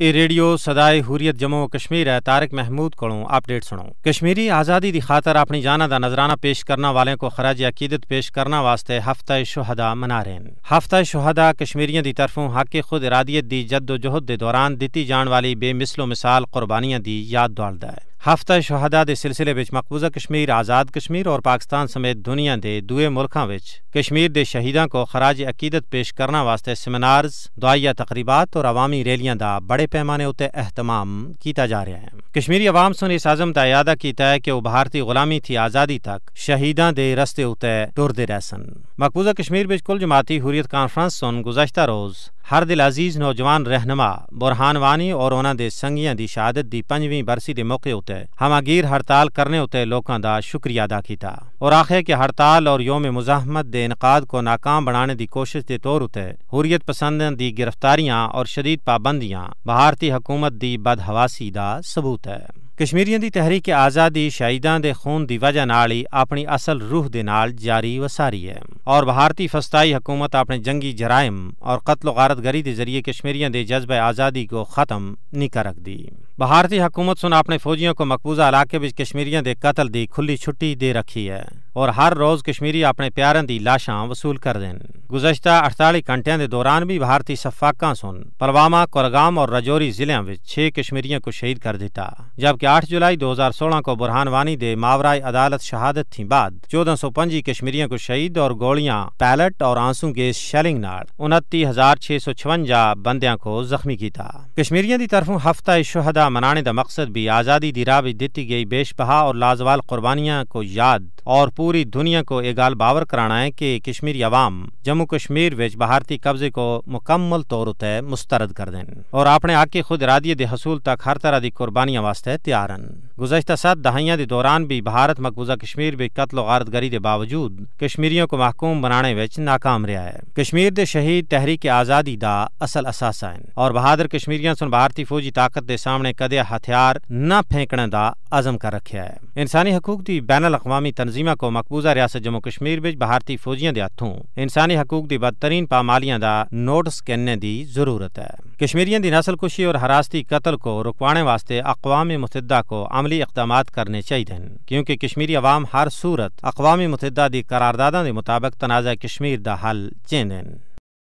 ए radio Sadaye Hurriyat Jammu Kashmir है तारिक महमूद को update सुनो कश्मीरी आज़ादी की खातर अपनी जाना का नजराना पेश करना वाले को खराज अकीदत पेश करना वास्ते हफ्ता शुहदा मना रहे हैं हफ्ता शुहदा कश्मीरियों की तरफों हक खुद इरादियत की जद्दोजहद के दौरान दी जाने वाली बेमिसलो मिसाल कुरबानिया की याद दौड़ता है ਹਫਤਾ ਸ਼ਹਾਦਾ ਦੇ ਸਿਲਸਿਲੇ ਵਿੱਚ ਮਕਬੂਜ਼ਾ ਕਸ਼ਮੀਰ ਆਜ਼ਾਦ ਕਸ਼ਮੀਰ ਔਰ ਪਾਕਿਸਤਾਨ ਸਮੇਤ ਦੁਨੀਆ ਦੇ ਦੂਏ ਮੁਲਕਾਂ ਵਿੱਚ ਕਸ਼ਮੀਰ ਦੇ ਸ਼ਹੀਦਾਂ ਕੋ ਖਰਾਜ ਅਕੀਦਤ ਪੇਸ਼ ਕਰਨ ਵਾਸਤੇ ਸੈਮੀਨਾਰਸ ਦੁਆਇਆ ਤਕਰੀਬਾਤ ਔਰ ਆਵਾਮੀ ਰੈਲੀਆਂ ਦਾ ਬੜੇ ਪੈਮਾਨੇ ਉੱਤੇ ਅਹਿਤਮਾਮ ਕੀਤਾ ਜਾ ਰਿਹਾ ਹੈ ਕਸ਼ਮੀਰੀ ਆਵਾਮ ਸੁਨ ਇਸ ਆਜ਼ਮ ਦਾ ਇਆਦਾ ਕੀਤਾ ਹੈ ਕਿ ਉਹ ਭਾਰਤੀ ਗੁਲਾਮੀ ਥੀ ਆਜ਼ਾਦੀ ਤੱਕ ਸ਼ਹੀਦਾਂ ਦੇ ਰਸਤੇ ਉੱਤੇ ਟੁਰਦੇ ਰਹਿ ਸਨ ਮਕਬੂਜ਼ਾ ਕਸ਼ਮੀਰ ਵਿੱਚ ਕੁੱਲ ਜਮਾਤੀ ਹੁਰੀਅਤ ਕਾਨਫਰੰਸ ਸੁਨ ਗੁਜ਼ਸ਼ਤਾ ਰੋਜ਼ हर दिल अजीज़ नौजवान रहनमा बुरहान वानी और उन्होंने संघिया की शहादत की पंजी बरसी के मौके उत्ते हमागीर हड़ताल करने उत्ते लोगों का शुक्रिया अदा किया और आखे कि हड़ताल और योम मुजाहमत के इनकाद को नाकाम बनाने की कोशिश के तौर उत्ते हुरियत पसंद की गिरफ्तारियां और शदीद पाबंदियां भारतीय हकूमत की बदहवासी का सबूत है कश्मीरियों की तहरीक आज़ादी शहीदा के खून की वजह न ही अपनी असल रूह के ਨਾਲ ਜਾਰੀ ਵਸਾਰੀ और भारतीय फस्ताई हुकूमत अपने जंगी जराइम और कत्ल गारत गरी के जरिए कश्मीरियों के जज्ब आज़ादी को ख़त्म नहीं कर रख दी भारतीय हुकूमत सुन अपने फौजियों को मकबूजा इलाके में कश्मीरियों के कतल की खुली छुट्टी दे रखी है और हर रोज़ कश्मीरी अपने प्यार की लाशा वसूल कर देन गुजशत 48 ਘੰਟਿਆਂ ਦੇ ਦੌਰਾਨ ਵੀ ਭਾਰਤੀ ਸਫਾਕਾਂ ਸੁਨ ਪਲਵਾमा कोरगाम और रजौरी जिलों में छह कश्मीरियों को शहीद कर दिया जबकि 8 जुलाई 2016 को बुरहान वानी दे मावराय अदालत शहादत थी बाद चौदह सौ पंजी कश्मीरियों को शहीद और गोलियां पैलेट और आंसू गैस शैलिंग नाल हजार छह सौ छवंजा बंद को जख्मी किया कश्मीरियों की तरफों हफ्ता शहदा मनाने का मकसद भी आज़ादी की राह दिती गई बेशबहा और लाजवाल कुरबानिया को याद और पूरी दुनिया को यह गाल बावर कराना है कि कश्मीरी अवाम जम्मू कश्मीर विच भारतीय कब्जे को मुकम्मल तौर उत्ते मुस्तरद कर दें और अपने आके खुद इरादिये के हसूल तक हर तरह की कुर्बानियां वास्ते तैयार हैं गुजशत सात दहाइयों के दौरान भी भारत मकबूजा कश्मीर में कत्लो गारदगरी के बावजूद कश्मीरियों को महकूम बनाने विच नाकाम रहा है कश्मीर के शहीद तहरीक आज़ादी का असल असासा है और बहादुर कश्मीरियों सुन भारतीय फौजी ताकत के सामने कदे हथियार न फेंकने का अजम कर रखा है इंसानी हकूक की बैन अवी तनजीमा को मकबूजा रियासत जम्मू कश्मीर में भारतीय फौजियों के हथों इंसानी हकूक की बदतरीन पामालिया का नोट ਕਰਨੇ की जरूरत है कश्मीरियों की नस्लकुशी और हरासती कतल को रुकवाने वास्ते अकवा मुतहदा को अमली इकदाम करने चाहिए क्योंकि कश्मीरी अवाम हर सूरत अकवा मुतहदा की करारदादा के मुताबिक तनाज़ा कश्मीर का हल चेंदन